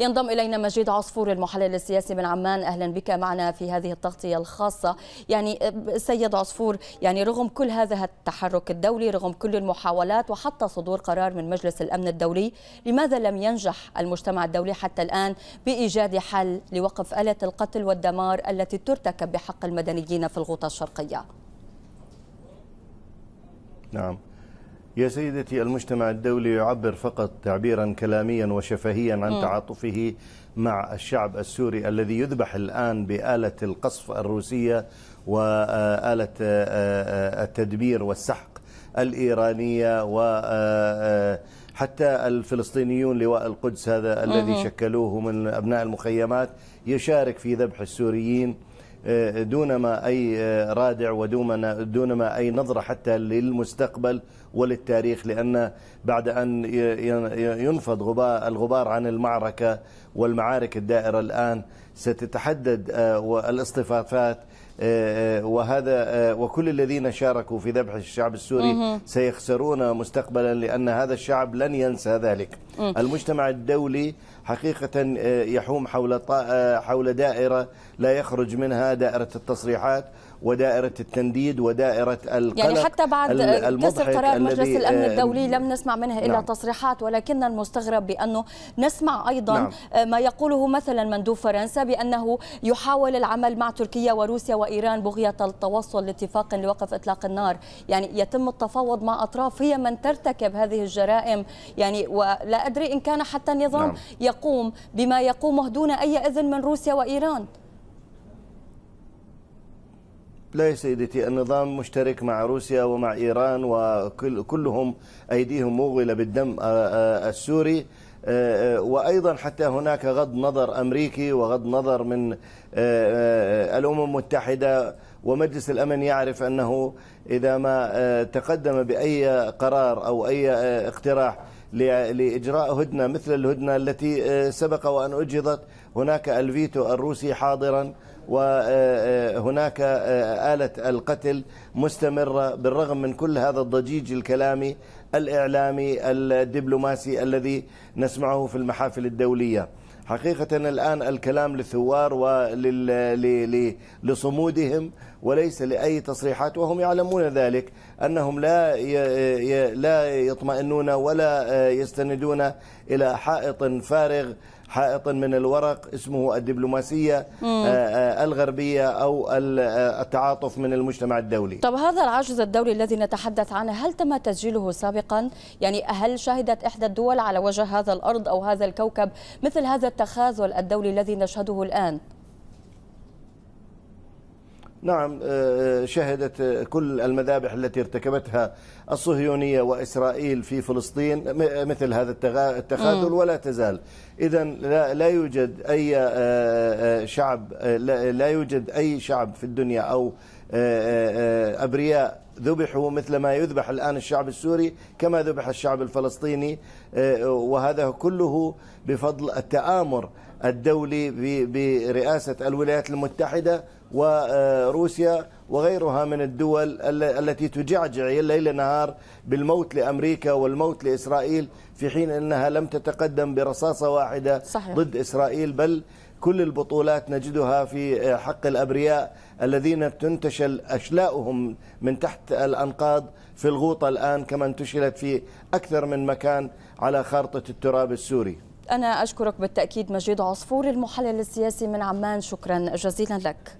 ينضم إلينا مجيد عصفور المحلل السياسي من عمان أهلا بك معنا في هذه التغطية الخاصة يعني سيد عصفور يعني رغم كل هذا التحرك الدولي رغم كل المحاولات وحتى صدور قرار من مجلس الأمن الدولي لماذا لم ينجح المجتمع الدولي حتى الآن بإيجاد حل لوقف آلة القتل والدمار التي ترتكب بحق المدنيين في الغوطة الشرقية نعم يا سيدتي المجتمع الدولي يعبر فقط تعبيرا كلاميا وشفهيا عن تعاطفه مع الشعب السوري الذي يذبح الآن بآلة القصف الروسية وآلة آه، آه، التدمير والسحق الإيرانية وحتى آه، الفلسطينيون لواء القدس هذا الذي شكلوه من أبناء المخيمات يشارك في ذبح السوريين آه، دونما أي آه، رادع ودونما أي نظرة حتى للمستقبل وللتاريخ لأن بعد أن ينفض الغبار عن المعركة والمعارك الدائرة الآن ستتحدد آه، والاصطفافات آه، آه، وهذا آه، وكل الذين شاركوا في ذبح الشعب السوري سيخسرون مستقبلا لأن هذا الشعب لن ينسى ذلك المجتمع الدولي حقيقة يحوم حول حول دائرة لا يخرج منها دائرة التصريحات ودائرة التنديد ودائرة القلق يعني حتى بعد كسر قرار مجلس الأمن الدولي آه، لم نسمع منه إلا نعم. تصريحات ولكن المستغرب بأنه نسمع أيضا نعم. آه، ما يقوله مثلا مندوب فرنسا بأنه يحاول العمل مع تركيا وروسيا وإيران بغية التوصل لاتفاق لوقف إطلاق النار يعني يتم التفاوض مع أطراف هي من ترتكب هذه الجرائم يعني ولا أدري إن كان حتى النظام نعم. يقوم بما يقومه دون أي إذن من روسيا وإيران لا يا سيدتي النظام مشترك مع روسيا ومع إيران وكلهم أيديهم مغلة بالدم آه، آه، السوري آه، وأيضا حتى هناك غض نظر أمريكي وغض نظر من الأمم المتحدة ومجلس الأمن يعرف أنه إذا ما تقدم بأي قرار أو أي اقتراح لإجراء هدنة مثل الهدنة التي آه، سبق وأن أجهضت هناك الفيتو الروسي حاضرا وهناك آه، آه، آلة القتل مستمرة بالرغم من كل هذا الضجيج الكلامي الإعلامي الدبلوماسي الذي نسمعه في المحافل الدولية حقيقة الآن الكلام للثوار ولصمودهم وليس لأي تصريحات وهم يعلمون ذلك أنهم لا لا يطمئنون ولا يستندون إلى حائط فارغ حائط من الورق اسمه الدبلوماسية آه، آه، الغربية أو آه، التعاطف من المجتمع الدولي طب هذا العجز الدولي الذي نتحدث عنه هل تم تسجيله سابقا؟ يعني هل شهدت إحدى الدول على وجه هذا الأرض أو هذا الكوكب مثل هذا التخاذل الدولي الذي نشهده الآن؟ نعم آه، آه، شهدت آه، كل المذابح التي ارتكبتها الصهيونية وإسرائيل في فلسطين مثل هذا التخاذل ولا تزال إذا لا يوجد أي شعب لا يوجد أي شعب في الدنيا أو أبرياء ذبحوا مثل ما يذبح الآن الشعب السوري كما ذبح الشعب الفلسطيني وهذا كله بفضل التآمر الدولي برئاسة الولايات المتحدة وروسيا وغيرها من الدول التي تجعجع ليل نهار بالموت لامريكا والموت لاسرائيل في حين انها لم تتقدم برصاصه واحده صحيح. ضد اسرائيل بل كل البطولات نجدها في حق الابرياء الذين تنتشل اشلاؤهم من تحت الانقاض في الغوطه الان كما انتشلت في اكثر من مكان على خارطه التراب السوري. انا اشكرك بالتاكيد مجيد عصفور المحلل السياسي من عمان شكرا جزيلا لك.